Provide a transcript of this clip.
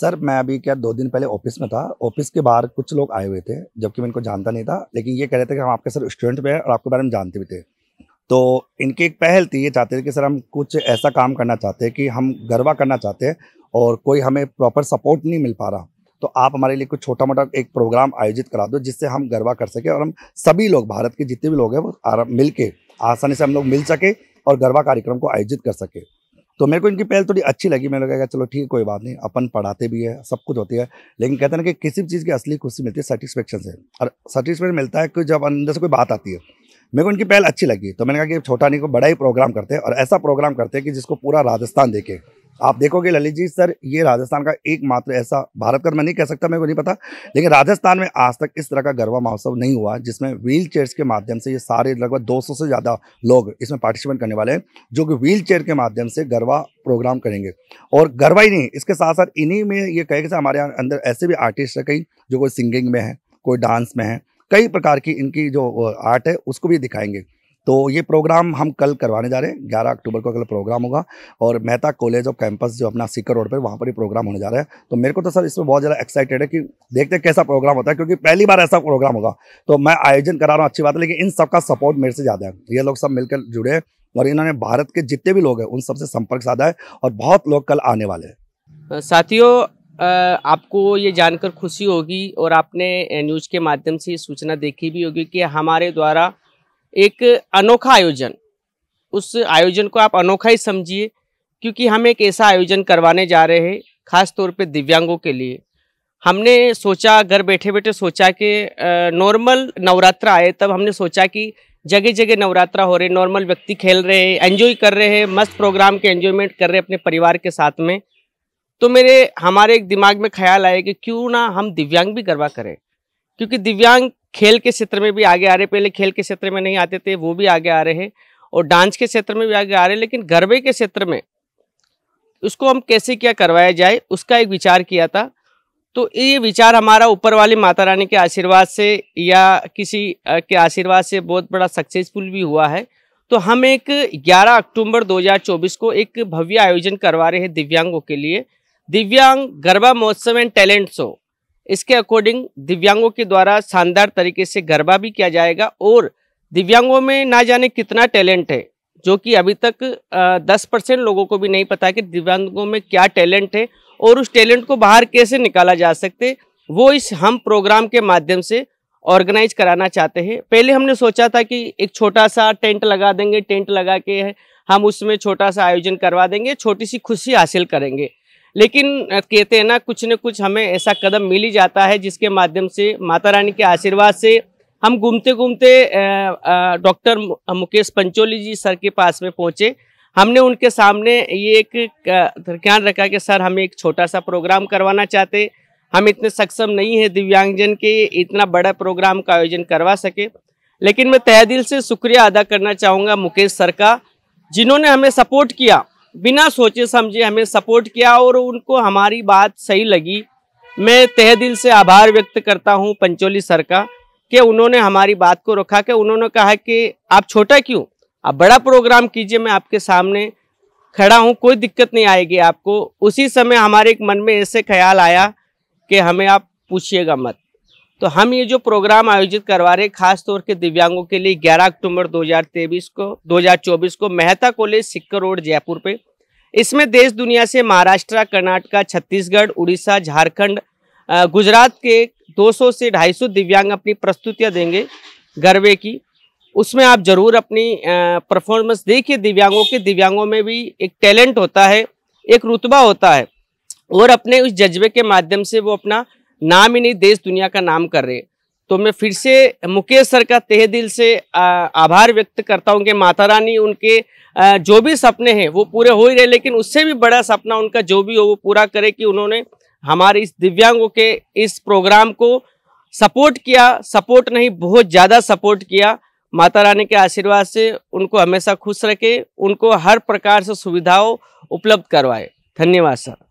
sir मैं अभी क्या दो दिन पहले ऑफिस में था ऑफिस के बाहर कुछ लोग आए हुए थे जबकि मैं इनको जानता नहीं था लेकिन ये कह रहे थे कि हम आपके सर स्टूडेंट पे हैं और आपके बारे में जानते भी थे तो इनकी एक पहल थी ये चाहते थे कि सर हम कुछ ऐसा काम करना चाहते हैं कि हम गरबा करना चाहते हैं और कोई हमें प्रॉपर सपोर्ट नहीं मिल पा रहा तो आप हमारे लिए कुछ छोटा मोटा एक प्रोग्राम आयोजित करा दो जिससे हम गरबा कर सकें और हम सभी लोग भारत के जितने भी लोग हैं वो मिल के आसानी से हम लोग मिल सके और गरबा कार्यक्रम को आयोजित कर सके तो मेरे को इनकी पहल थोड़ी अच्छी लगी मैंने कहा चलो ठीक है कोई बात नहीं अपन पढ़ाते भी है सब कुछ होती है लेकिन कहते हैं ना कि किसी भी चीज़ की असली खुशी मिलती है सेटिस्फेक्शन से और सेटिस्फेक्शन मिलता है कि जब अंदर से कोई बात आती है मेरे को इनकी पहल अच्छी लगी तो मैंने कहा कि छोटा नहीं को बड़ा ही प्रोग्राम करते हैं और ऐसा प्रोग्राम करते हैं कि जिसको पूरा राजस्थान देखे आप देखोगे ललित जी सर ये राजस्थान का एकमात्र ऐसा भारत का मैं नहीं कह सकता मेरे को नहीं पता लेकिन राजस्थान में आज तक इस तरह का गरबा महोत्सव नहीं हुआ जिसमें व्हील चेयर्स के माध्यम से ये सारे लगभग 200 से ज़्यादा लोग इसमें पार्टिसिपेट करने वाले हैं जो कि व्हील चेयर के माध्यम से गरबा प्रोग्राम करेंगे और गरबा ही नहीं इसके साथ साथ इन्हीं में ये कहे कि हमारे अंदर ऐसे भी आर्टिस्ट हैं कई जो कोई सिंगिंग में है कोई डांस में है कई प्रकार की इनकी जो आर्ट है उसको भी दिखाएंगे तो ये प्रोग्राम हम कल करवाने जा रहे हैं ग्यारह अक्टूबर को कल प्रोग्राम होगा और मेहता कॉलेज ऑफ कैंपस जो अपना सीकर रोड पर वहाँ पर ही प्रोग्राम होने जा रहा है तो मेरे को तो सर इसमें बहुत ज़्यादा एक्साइटेड है कि देखते हैं कैसा प्रोग्राम होता है क्योंकि पहली बार ऐसा प्रोग्राम होगा तो मैं आयोजन करा रहा हूँ अच्छी बात है लेकिन इन सबका सपोर्ट मेरे से ज़्यादा है ये लोग सब मिलकर जुड़े हैं और इन्होंने भारत के जितने भी लोग हैं उन सबसे संपर्क साधा है और बहुत लोग कल आने वाले हैं साथियों आपको ये जानकर खुशी होगी और आपने न्यूज़ के माध्यम से सूचना देखी भी होगी कि हमारे द्वारा एक अनोखा आयोजन उस आयोजन को आप अनोखा ही समझिए क्योंकि हम एक ऐसा आयोजन करवाने जा रहे हैं खास तौर पे दिव्यांगों के लिए हमने सोचा घर बैठे बैठे सोचा कि नॉर्मल नवरात्रा आए तब हमने सोचा कि जगह जगह नवरात्रा हो रहे नॉर्मल व्यक्ति खेल रहे हैं एंजॉय कर रहे हैं मस्त प्रोग्राम के एंजॉयमेंट कर रहे हैं अपने परिवार के साथ में तो मेरे हमारे एक दिमाग में ख्याल आया कि क्यों ना हम दिव्यांग भी गरबा करें क्योंकि दिव्यांग खेल के क्षेत्र में भी आगे आ रहे पहले खेल के क्षेत्र में नहीं आते थे वो भी आगे आ रहे हैं और डांस के क्षेत्र में भी आगे आ रहे हैं लेकिन गरबे के क्षेत्र में उसको हम कैसे क्या करवाया जाए उसका एक विचार किया था तो ये विचार हमारा ऊपर वाली माता रानी के आशीर्वाद से या किसी के आशीर्वाद से बहुत बड़ा सक्सेसफुल भी हुआ है तो हम एक 11 अक्टूबर 2024 को एक भव्य आयोजन करवा रहे हैं दिव्यांगों के लिए दिव्यांग गरबा महोत्सव एंड टैलेंट शो इसके अकॉर्डिंग दिव्यांगों के द्वारा शानदार तरीके से गरबा भी किया जाएगा और दिव्यांगों में ना जाने कितना टैलेंट है जो कि अभी तक दस परसेंट लोगों को भी नहीं पता कि दिव्यांगों में क्या टैलेंट है और उस टैलेंट को बाहर कैसे निकाला जा सकते वो इस हम प्रोग्राम के माध्यम से ऑर्गेनाइज कराना चाहते हैं पहले हमने सोचा था कि एक छोटा सा टेंट लगा देंगे टेंट लगा के हम उसमें छोटा सा आयोजन करवा देंगे छोटी सी खुशी हासिल करेंगे लेकिन कहते हैं ना कुछ न कुछ हमें ऐसा कदम मिल ही जाता है जिसके माध्यम से माता रानी के आशीर्वाद से हम घूमते घूमते डॉक्टर मुकेश पंचोली जी सर के पास में पहुँचे हमने उनके सामने ये एक ध्यान रखा कि सर हमें एक छोटा सा प्रोग्राम करवाना चाहते हम इतने सक्षम नहीं हैं दिव्यांगजन के इतना बड़ा प्रोग्राम का आयोजन करवा सके लेकिन मैं तह दिल से शुक्रिया अदा करना चाहूँगा मुकेश सर का जिन्होंने हमें सपोर्ट किया बिना सोचे समझे हमें सपोर्ट किया और उनको हमारी बात सही लगी मैं तह दिल से आभार व्यक्त करता हूँ पंचोली सर का कि उन्होंने हमारी बात को रखा कि उन्होंने कहा कि आप छोटा क्यों आप बड़ा प्रोग्राम कीजिए मैं आपके सामने खड़ा हूँ कोई दिक्कत नहीं आएगी आपको उसी समय हमारे एक मन में ऐसे ख्याल आया कि हमें आप पूछिएगा मत तो हम ये जो प्रोग्राम आयोजित करवा रहे हैं खास तौर के दिव्यांगों के लिए 11 अक्टूबर 2023 को 2024 को मेहता कॉलेज सिक्कर रोड जयपुर पे इसमें देश दुनिया से महाराष्ट्र कर्नाटका छत्तीसगढ़ उड़ीसा झारखंड गुजरात के 200 से 250 दिव्यांग अपनी प्रस्तुतियाँ देंगे गरबे की उसमें आप जरूर अपनी परफॉर्मेंस देखिए दिव्यांगों के दिव्यांगों में भी एक टैलेंट होता है एक रुतबा होता है और अपने उस जज्बे के माध्यम से वो अपना नाम ही नहीं देश दुनिया का नाम कर रहे तो मैं फिर से मुकेश सर का तहे दिल से आभार व्यक्त करता हूँ कि माता रानी उनके जो भी सपने हैं वो पूरे हो ही रहे लेकिन उससे भी बड़ा सपना उनका जो भी हो वो पूरा करे कि उन्होंने हमारे इस दिव्यांगों के इस प्रोग्राम को सपोर्ट किया सपोर्ट नहीं बहुत ज़्यादा सपोर्ट किया माता रानी के आशीर्वाद से उनको हमेशा खुश रखे उनको हर प्रकार से सुविधाओं उपलब्ध करवाए धन्यवाद सर